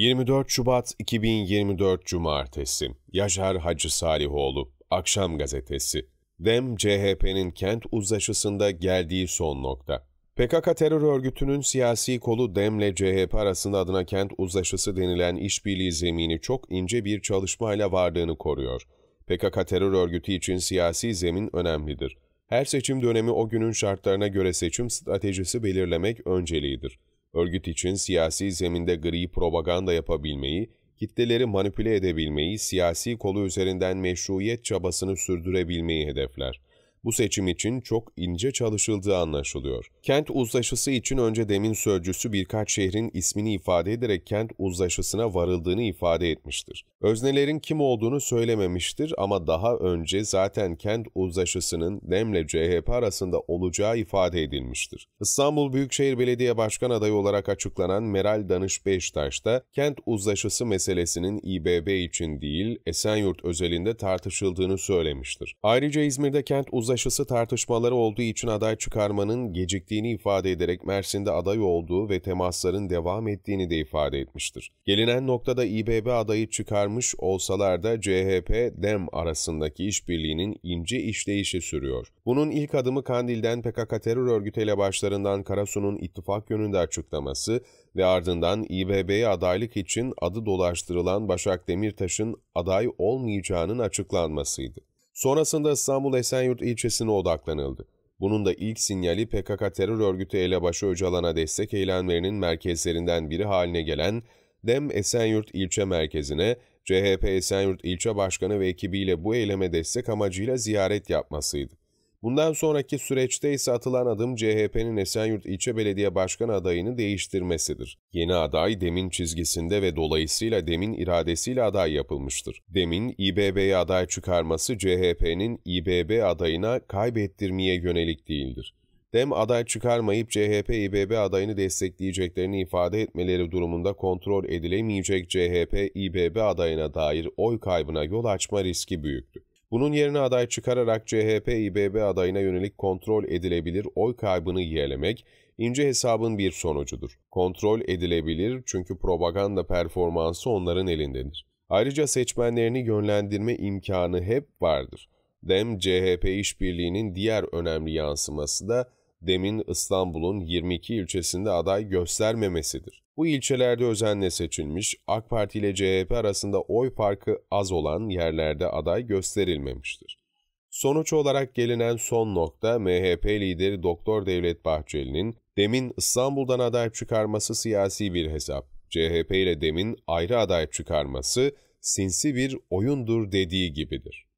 24 Şubat 2024 Cumartesi Yaşar Hacı Salihoğlu Akşam Gazetesi DEM CHP'nin kent uzlaşısında geldiği son nokta. PKK terör örgütünün siyasi kolu DEM ile CHP arasında adına kent uzlaşısı denilen işbirliği zemini çok ince bir çalışmayla varlığını koruyor. PKK terör örgütü için siyasi zemin önemlidir. Her seçim dönemi o günün şartlarına göre seçim stratejisi belirlemek önceliğidir örgüt için siyasi zeminde gri propaganda yapabilmeyi, kitleleri manipüle edebilmeyi, siyasi kolu üzerinden meşruiyet çabasını sürdürebilmeyi hedefler bu seçim için çok ince çalışıldığı anlaşılıyor. Kent uzlaşısı için önce demin sözcüsü birkaç şehrin ismini ifade ederek kent uzlaşısına varıldığını ifade etmiştir. Öznelerin kim olduğunu söylememiştir ama daha önce zaten kent uzlaşısının DEM ile CHP arasında olacağı ifade edilmiştir. İstanbul Büyükşehir Belediye Başkan adayı olarak açıklanan Meral Danış Beştaş da kent uzlaşısı meselesinin İBB için değil Esenyurt özelinde tartışıldığını söylemiştir. Ayrıca İzmir'de kent uzlaşısı Temmuz aşısı tartışmaları olduğu için aday çıkarmanın geciktiğini ifade ederek Mersin'de aday olduğu ve temasların devam ettiğini de ifade etmiştir. Gelinen noktada İBB adayı çıkarmış olsalar da CHP-DEM arasındaki işbirliğinin ince işleyişi sürüyor. Bunun ilk adımı Kandil'den PKK terör örgütü elebaşlarından Karasu'nun ittifak yönünde açıklaması ve ardından İBB'ye adaylık için adı dolaştırılan Başak Demirtaş'ın aday olmayacağının açıklanmasıydı. Sonrasında İstanbul Esenyurt ilçesine odaklanıldı. Bunun da ilk sinyali PKK terör örgütü elebaşı Öcalan'a destek eylemlerinin merkezlerinden biri haline gelen DEM Esenyurt ilçe merkezine CHP Esenyurt ilçe başkanı ve ekibiyle bu eyleme destek amacıyla ziyaret yapmasıydı. Bundan sonraki süreçte ise atılan adım CHP'nin Esenyurt İlçe Belediye Başkan adayını değiştirmesidir. Yeni aday Demin çizgisinde ve dolayısıyla Demin iradesiyle aday yapılmıştır. Demin İBB'ye aday çıkarması CHP'nin İBB adayına kaybettirmeye yönelik değildir. Dem aday çıkarmayıp CHP İBB adayını destekleyeceklerini ifade etmeleri durumunda kontrol edilemeyecek CHP İBB adayına dair oy kaybına yol açma riski büyüktü. Bunun yerine aday çıkararak CHP-İBB adayına yönelik kontrol edilebilir oy kaybını yeğlemek, ince hesabın bir sonucudur. Kontrol edilebilir çünkü propaganda performansı onların elindedir. Ayrıca seçmenlerini yönlendirme imkanı hep vardır. DEM-CHP işbirliğinin diğer önemli yansıması da demin İstanbul'un 22 ilçesinde aday göstermemesidir. Bu ilçelerde özenle seçilmiş, AK Parti ile CHP arasında oy farkı az olan yerlerde aday gösterilmemiştir. Sonuç olarak gelinen son nokta MHP lideri Doktor Devlet Bahçeli'nin demin İstanbul'dan aday çıkarması siyasi bir hesap. CHP ile demin ayrı aday çıkarması sinsi bir oyundur dediği gibidir.